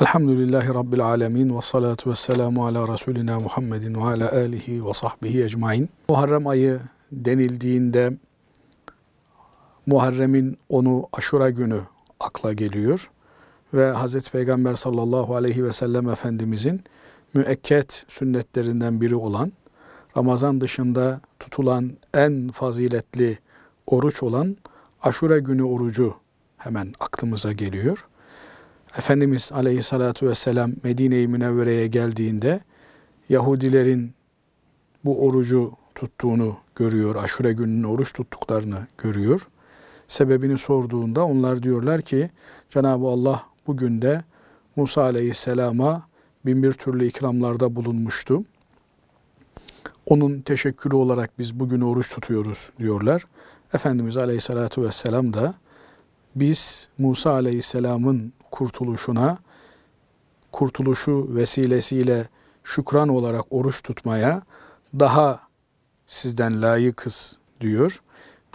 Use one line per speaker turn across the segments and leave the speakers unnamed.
Elhamdülillahi Rabbil Alemin ve salatu ve selamu ala Resulina Muhammedin ve ala alihi ve sahbihi ecmain. Muharrem ayı denildiğinde Muharrem'in onu aşura günü akla geliyor. Ve Hz. Peygamber sallallahu aleyhi ve sellem Efendimizin müekket sünnetlerinden biri olan Ramazan dışında tutulan en faziletli oruç olan aşura günü orucu hemen aklımıza geliyor. Efendimiz Aleyhisselatü vesselam Medine-i Münevvere'ye geldiğinde Yahudilerin bu orucu tuttuğunu görüyor. Aşure gününün oruç tuttuklarını görüyor. Sebebini sorduğunda onlar diyorlar ki Cenab-ı Allah bugün de Musa aleyhisselama bin bir türlü ikramlarda bulunmuştu. Onun teşekkürü olarak biz bugün oruç tutuyoruz diyorlar. Efendimiz Aleyhisselatü vesselam da biz Musa aleyhisselamın kurtuluşuna, kurtuluşu vesilesiyle şükran olarak oruç tutmaya daha sizden layıkız diyor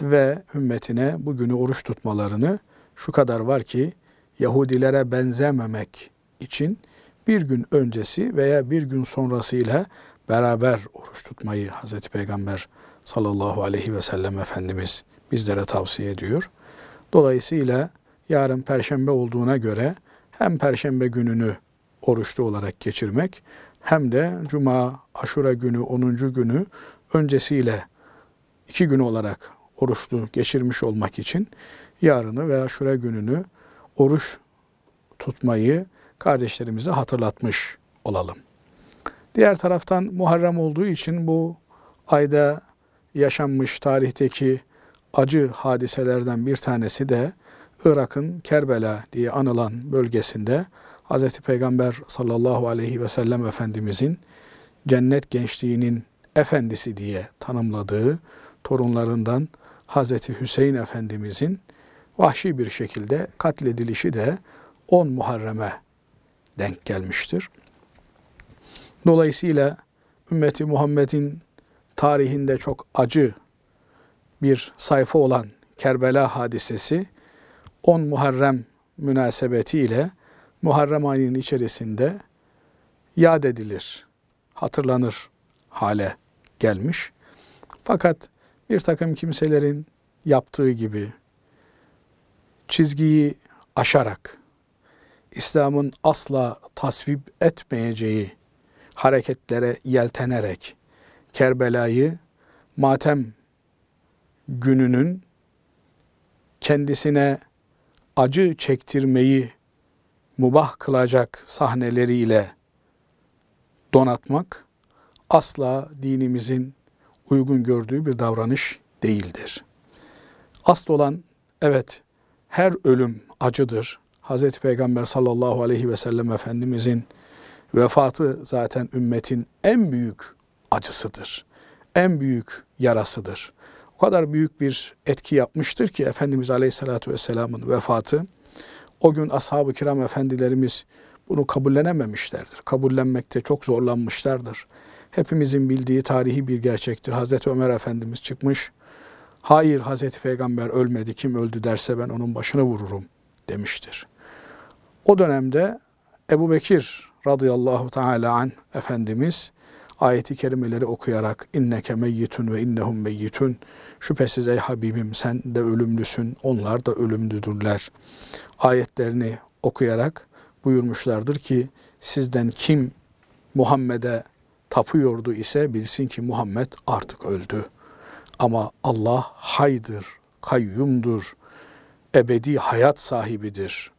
ve ümmetine bugünü oruç tutmalarını şu kadar var ki Yahudilere benzememek için bir gün öncesi veya bir gün sonrasıyla beraber oruç tutmayı Hazreti Peygamber sallallahu aleyhi ve sellem Efendimiz bizlere tavsiye ediyor. Dolayısıyla yarın perşembe olduğuna göre hem perşembe gününü oruçlu olarak geçirmek hem de cuma, aşura günü, 10. günü öncesiyle iki gün olarak oruçlu geçirmiş olmak için yarını ve aşura gününü oruç tutmayı kardeşlerimize hatırlatmış olalım. Diğer taraftan Muharrem olduğu için bu ayda yaşanmış tarihteki acı hadiselerden bir tanesi de Irak'ın Kerbela diye anılan bölgesinde Hz. Peygamber sallallahu aleyhi ve sellem Efendimizin cennet gençliğinin efendisi diye tanımladığı torunlarından Hz. Hüseyin Efendimizin vahşi bir şekilde katledilişi de 10 Muharrem'e denk gelmiştir. Dolayısıyla ümmeti Muhammed'in tarihinde çok acı bir sayfa olan Kerbela hadisesi 10 Muharrem münasebetiyle Muharrem ayının içerisinde yad edilir, hatırlanır hale gelmiş. Fakat bir takım kimselerin yaptığı gibi çizgiyi aşarak İslam'ın asla tasvip etmeyeceği hareketlere yeltenerek Kerbela'yı matem gününün kendisine acı çektirmeyi mubah kılacak sahneleriyle donatmak asla dinimizin uygun gördüğü bir davranış değildir. Asıl olan evet her ölüm acıdır. Hz. Peygamber sallallahu aleyhi ve sellem Efendimizin vefatı zaten ümmetin en büyük acısıdır. En büyük yarasıdır o kadar büyük bir etki yapmıştır ki Efendimiz Aleyhisselatü Vesselam'ın vefatı. O gün ashab-ı kiram efendilerimiz bunu kabullenememişlerdir. Kabullenmekte çok zorlanmışlardır. Hepimizin bildiği tarihi bir gerçektir. Hazreti Ömer Efendimiz çıkmış. Hayır Hazreti Peygamber ölmedi. Kim öldü derse ben onun başını vururum demiştir. O dönemde Ebu Bekir radıyallahu teala an Efendimiz ayeti kerimeleri okuyarak inneke meyyitun ve innehum meyyitun şüphesiz ey Habibim sen de ölümlüsün onlar da ölümlüdürler ayetlerini okuyarak buyurmuşlardır ki sizden kim Muhammed'e tapıyordu ise bilsin ki Muhammed artık öldü. Ama Allah haydır, kayyumdur, ebedi hayat sahibidir.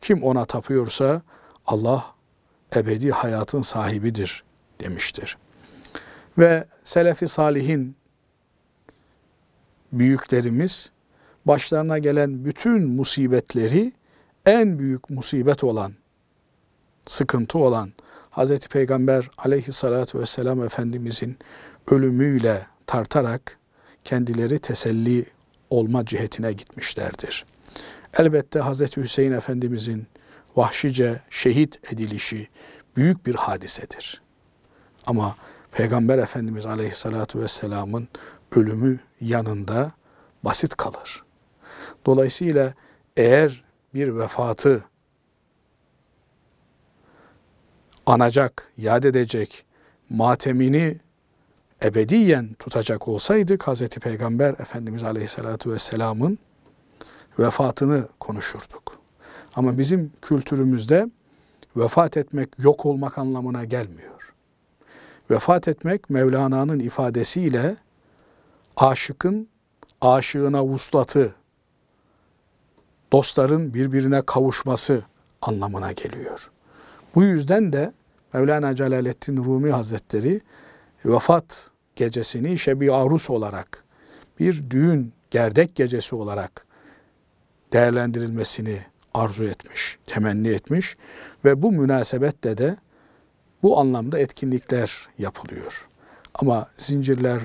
Kim ona tapıyorsa Allah ebedi hayatın sahibidir demiştir. Ve selefi salihin büyüklerimiz başlarına gelen bütün musibetleri en büyük musibet olan, sıkıntı olan Hz. Peygamber aleyhissalatü vesselam Efendimizin ölümüyle tartarak kendileri teselli olma cihetine gitmişlerdir. Elbette Hz. Hüseyin Efendimizin vahşice şehit edilişi büyük bir hadisedir. Ama Peygamber Efendimiz Aleyhisselatü Vesselam'ın ölümü yanında basit kalır. Dolayısıyla eğer bir vefatı anacak, yad edecek, matemini ebediyen tutacak olsaydık Hz. Peygamber Efendimiz Aleyhisselatü Vesselam'ın vefatını konuşurduk. Ama bizim kültürümüzde vefat etmek yok olmak anlamına gelmiyor. Vefat etmek Mevlana'nın ifadesiyle aşıkın aşığına vuslatı, dostların birbirine kavuşması anlamına geliyor. Bu yüzden de Mevlana Celaleddin Rumi Hazretleri vefat gecesini Şebi Arus olarak bir düğün gerdek gecesi olarak değerlendirilmesini arzu etmiş, temenni etmiş ve bu münasebetle de bu anlamda etkinlikler yapılıyor. Ama zincirler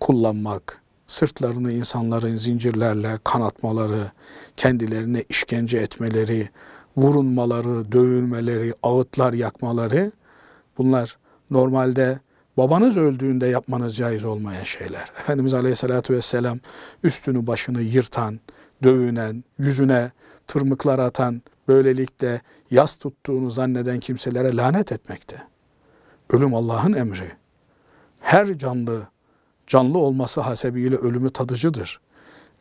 kullanmak, sırtlarını insanların zincirlerle kanatmaları, kendilerine işkence etmeleri, vurunmaları, dövülmeleri, ağıtlar yakmaları bunlar normalde babanız öldüğünde yapmanız caiz olmayan şeyler. Efendimiz Aleyhisselatü Vesselam üstünü başını yırtan, dövünen, yüzüne tırmıklar atan böylelikle yas tuttuğunu zanneden kimselere lanet etmekte. Ölüm Allah'ın emri. Her canlı, canlı olması hasebiyle ölümü tadıcıdır.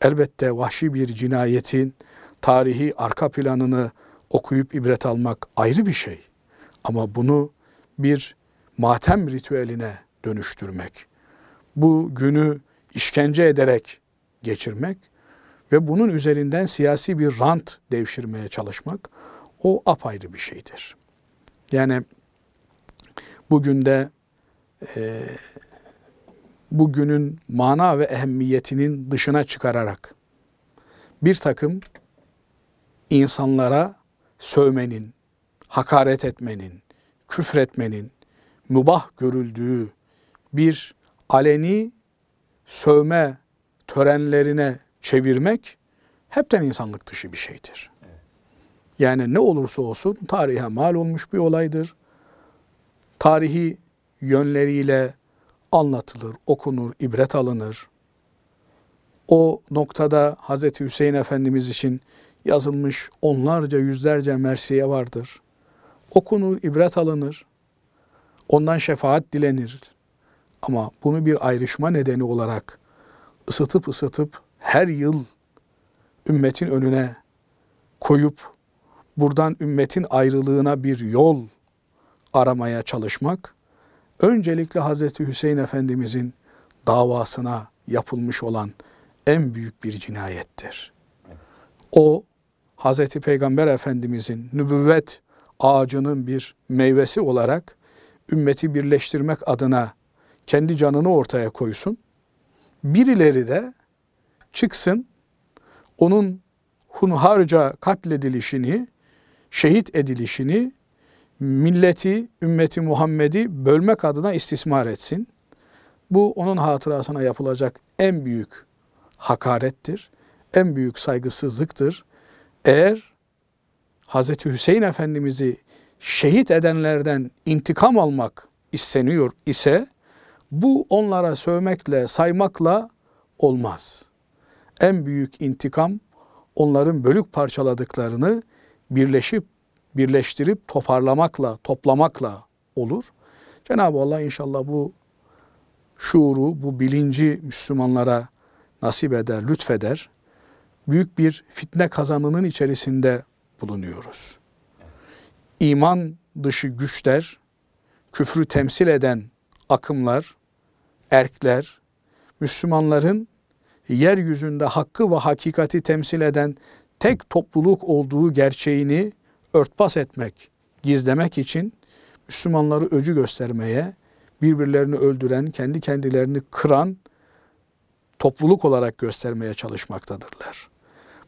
Elbette vahşi bir cinayetin tarihi arka planını okuyup ibret almak ayrı bir şey. Ama bunu bir matem ritüeline dönüştürmek, bu günü işkence ederek geçirmek ve bunun üzerinden siyasi bir rant devşirmeye çalışmak o apayrı bir şeydir. Yani bugün de e, bugünün mana ve ehemmiyetinin dışına çıkararak bir takım insanlara sövmenin, hakaret etmenin, küfretmenin mübah görüldüğü bir aleni sövme törenlerine çevirmek hepten insanlık dışı bir şeydir. Yani ne olursa olsun tarihe mal olmuş bir olaydır. Tarihi yönleriyle anlatılır, okunur, ibret alınır. O noktada Hz. Hüseyin Efendimiz için yazılmış onlarca, yüzlerce mersiye vardır. Okunur, ibret alınır. Ondan şefaat dilenir. Ama bunu bir ayrışma nedeni olarak ısıtıp ısıtıp her yıl ümmetin önüne koyup buradan ümmetin ayrılığına bir yol aramaya çalışmak öncelikle Hazreti Hüseyin Efendimizin davasına yapılmış olan en büyük bir cinayettir. O Hazreti Peygamber Efendimizin nübüvvet ağacının bir meyvesi olarak ümmeti birleştirmek adına kendi canını ortaya koysun. Birileri de çıksın, onun hunharca katledilişini, şehit edilişini, milleti, ümmeti Muhammed'i bölmek adına istismar etsin. Bu onun hatırasına yapılacak en büyük hakarettir, en büyük saygısızlıktır. Eğer Hz. Hüseyin Efendimiz'i şehit edenlerden intikam almak isteniyor ise bu onlara sövmekle, saymakla olmaz.'' en büyük intikam onların bölük parçaladıklarını birleşip birleştirip toparlamakla, toplamakla olur. Cenab-ı Allah inşallah bu şuuru, bu bilinci Müslümanlara nasip eder, lütfeder. Büyük bir fitne kazanının içerisinde bulunuyoruz. İman dışı güçler, küfrü temsil eden akımlar, erkler, Müslümanların yeryüzünde hakkı ve hakikati temsil eden tek topluluk olduğu gerçeğini örtbas etmek, gizlemek için Müslümanları öcü göstermeye, birbirlerini öldüren, kendi kendilerini kıran topluluk olarak göstermeye çalışmaktadırlar.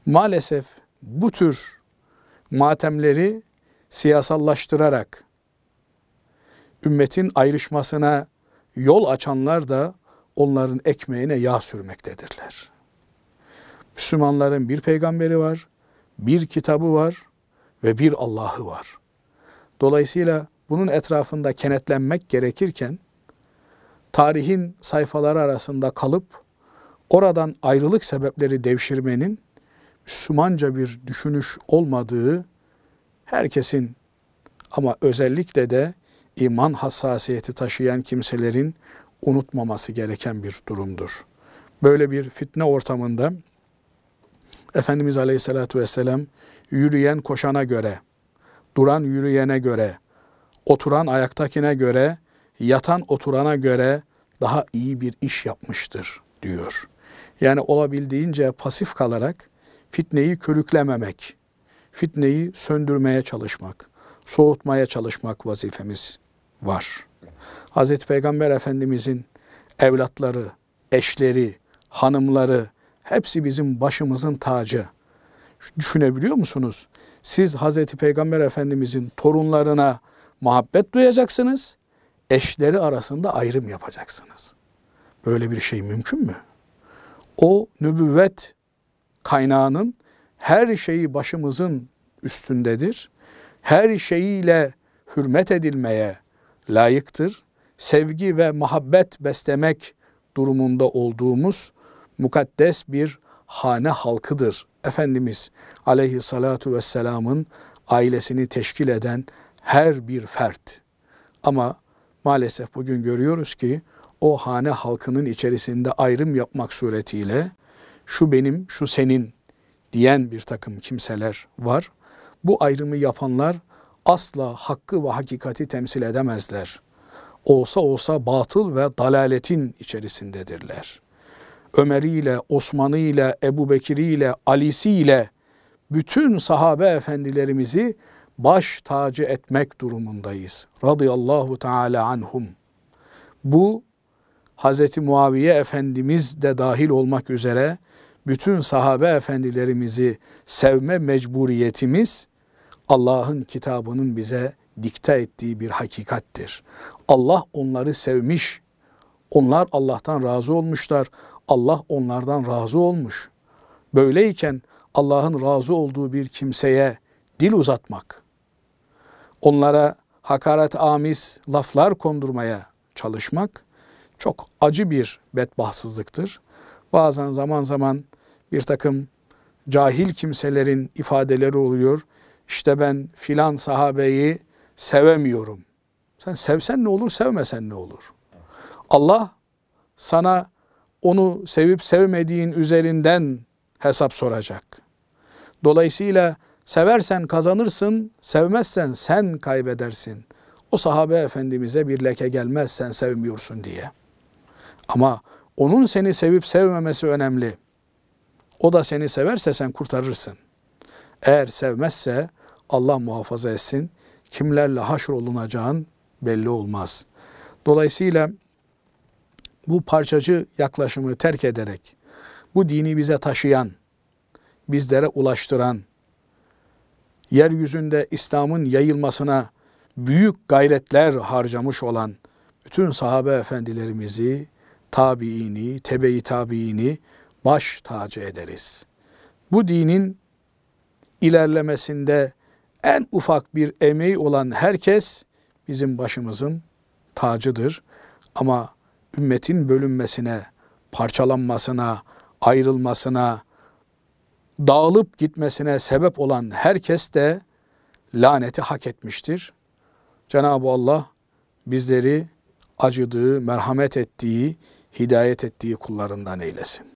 Maalesef bu tür matemleri siyasallaştırarak ümmetin ayrışmasına yol açanlar da onların ekmeğine yağ sürmektedirler. Müslümanların bir peygamberi var, bir kitabı var ve bir Allah'ı var. Dolayısıyla bunun etrafında kenetlenmek gerekirken tarihin sayfaları arasında kalıp oradan ayrılık sebepleri devşirmenin Müslümanca bir düşünüş olmadığı herkesin ama özellikle de iman hassasiyeti taşıyan kimselerin unutmaması gereken bir durumdur. Böyle bir fitne ortamında Efendimiz Aleyhisselatü Vesselam yürüyen koşana göre, duran yürüyene göre, oturan ayaktakine göre, yatan oturana göre daha iyi bir iş yapmıştır diyor. Yani olabildiğince pasif kalarak fitneyi körüklememek, fitneyi söndürmeye çalışmak, soğutmaya çalışmak vazifemiz var.'' Hazreti Peygamber Efendimizin evlatları, eşleri, hanımları hepsi bizim başımızın tacı. Düşünebiliyor musunuz? Siz Hazreti Peygamber Efendimizin torunlarına muhabbet duyacaksınız, eşleri arasında ayrım yapacaksınız. Böyle bir şey mümkün mü? O nübüvvet kaynağının her şeyi başımızın üstündedir. Her şeyiyle hürmet edilmeye, layıktır. Sevgi ve muhabbet beslemek durumunda olduğumuz mukaddes bir hane halkıdır. Efendimiz aleyhissalatu vesselamın ailesini teşkil eden her bir fert. Ama maalesef bugün görüyoruz ki o hane halkının içerisinde ayrım yapmak suretiyle şu benim, şu senin diyen bir takım kimseler var. Bu ayrımı yapanlar asla hakkı ve hakikati temsil edemezler. Olsa olsa batıl ve dalaletin içerisindedirler. Ömeriyle, Osman'ıyla, Ebu Bekir'iyle, Ali'siyle bütün sahabe efendilerimizi baş tacı etmek durumundayız. Radıyallahu teala anhum. Bu Hz. Muaviye Efendimiz de dahil olmak üzere bütün sahabe efendilerimizi sevme mecburiyetimiz Allah'ın kitabının bize dikte ettiği bir hakikattir. Allah onları sevmiş. Onlar Allah'tan razı olmuşlar. Allah onlardan razı olmuş. Böyleyken Allah'ın razı olduğu bir kimseye dil uzatmak, onlara hakaret amis laflar kondurmaya çalışmak çok acı bir bedbahtsızlıktır. Bazen zaman zaman bir takım cahil kimselerin ifadeleri oluyor işte ben filan sahabeyi sevemiyorum. Sen sevsen ne olur, sevmesen ne olur? Allah sana onu sevip sevmediğin üzerinden hesap soracak. Dolayısıyla seversen kazanırsın, sevmezsen sen kaybedersin. O sahabe efendimize bir leke gelmez sen sevmiyorsun diye. Ama onun seni sevip sevmemesi önemli. O da seni severse sen kurtarırsın. Eğer sevmezse Allah muhafaza etsin. Kimlerle haşr olunacağın belli olmaz. Dolayısıyla bu parçacı yaklaşımı terk ederek bu dini bize taşıyan, bizlere ulaştıran, yeryüzünde İslam'ın yayılmasına büyük gayretler harcamış olan bütün sahabe efendilerimizi, tabiini, tebe-i tabiini baş tacı ederiz. Bu dinin ilerlemesinde en ufak bir emeği olan herkes bizim başımızın tacıdır. Ama ümmetin bölünmesine, parçalanmasına, ayrılmasına, dağılıp gitmesine sebep olan herkes de laneti hak etmiştir. Cenab-ı Allah bizleri acıdığı, merhamet ettiği, hidayet ettiği kullarından eylesin.